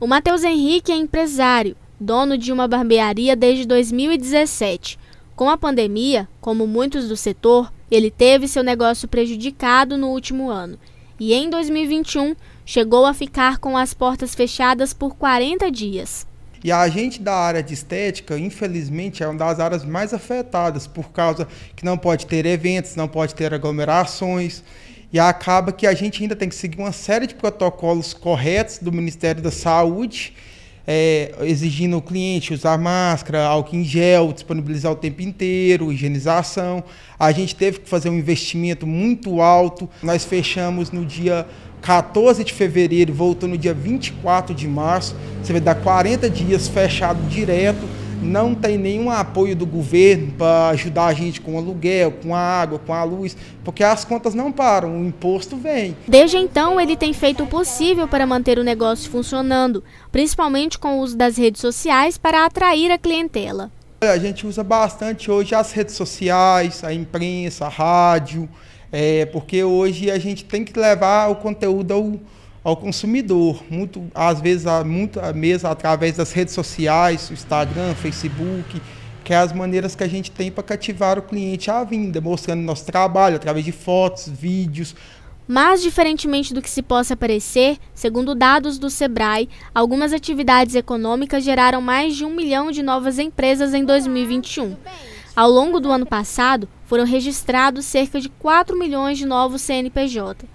O Matheus Henrique é empresário, dono de uma barbearia desde 2017. Com a pandemia, como muitos do setor, ele teve seu negócio prejudicado no último ano e em 2021 chegou a ficar com as portas fechadas por 40 dias. E a gente da área de estética, infelizmente, é uma das áreas mais afetadas por causa que não pode ter eventos, não pode ter aglomerações. E acaba que a gente ainda tem que seguir uma série de protocolos corretos do Ministério da Saúde, é, exigindo o cliente usar máscara, álcool em gel, disponibilizar o tempo inteiro, higienização. A gente teve que fazer um investimento muito alto. Nós fechamos no dia 14 de fevereiro, voltou no dia 24 de março. Você vai dar 40 dias fechado direto não tem nenhum apoio do governo para ajudar a gente com o aluguel, com a água, com a luz, porque as contas não param, o imposto vem. Desde então, ele tem feito o possível para manter o negócio funcionando, principalmente com o uso das redes sociais para atrair a clientela. A gente usa bastante hoje as redes sociais, a imprensa, a rádio, é, porque hoje a gente tem que levar o conteúdo ao ao consumidor. Muito, às vezes, muito, mesmo através das redes sociais, Instagram, Facebook, que é as maneiras que a gente tem para cativar o cliente à vinda, mostrando nosso trabalho através de fotos, vídeos. Mas, diferentemente do que se possa parecer, segundo dados do Sebrae, algumas atividades econômicas geraram mais de um milhão de novas empresas em 2021. Ao longo do ano passado, foram registrados cerca de 4 milhões de novos CNPJ.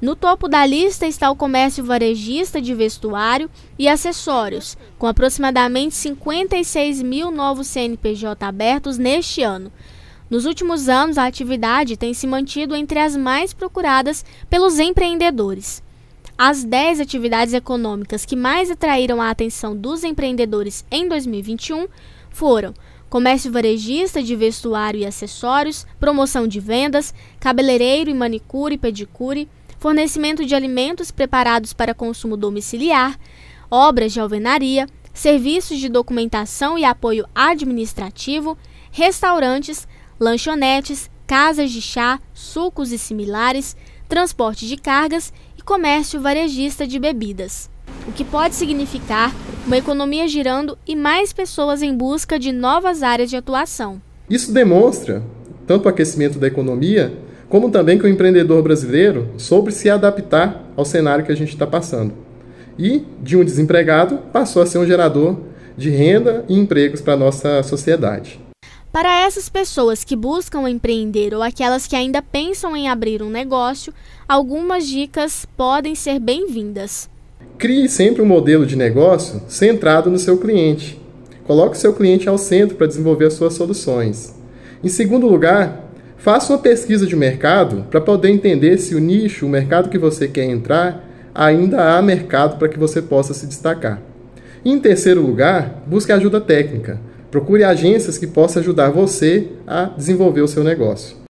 No topo da lista está o comércio varejista de vestuário e acessórios, com aproximadamente 56 mil novos CNPJ abertos neste ano. Nos últimos anos, a atividade tem se mantido entre as mais procuradas pelos empreendedores. As 10 atividades econômicas que mais atraíram a atenção dos empreendedores em 2021 foram comércio varejista de vestuário e acessórios, promoção de vendas, cabeleireiro e manicure e pedicure, fornecimento de alimentos preparados para consumo domiciliar, obras de alvenaria, serviços de documentação e apoio administrativo, restaurantes, lanchonetes, casas de chá, sucos e similares, transporte de cargas e comércio varejista de bebidas. O que pode significar uma economia girando e mais pessoas em busca de novas áreas de atuação. Isso demonstra tanto o aquecimento da economia como também que o empreendedor brasileiro soube se adaptar ao cenário que a gente está passando. E, de um desempregado, passou a ser um gerador de renda e empregos para a nossa sociedade. Para essas pessoas que buscam empreender ou aquelas que ainda pensam em abrir um negócio, algumas dicas podem ser bem-vindas. Crie sempre um modelo de negócio centrado no seu cliente. Coloque o seu cliente ao centro para desenvolver as suas soluções. Em segundo lugar, Faça uma pesquisa de mercado para poder entender se o nicho, o mercado que você quer entrar, ainda há mercado para que você possa se destacar. Em terceiro lugar, busque ajuda técnica. Procure agências que possam ajudar você a desenvolver o seu negócio.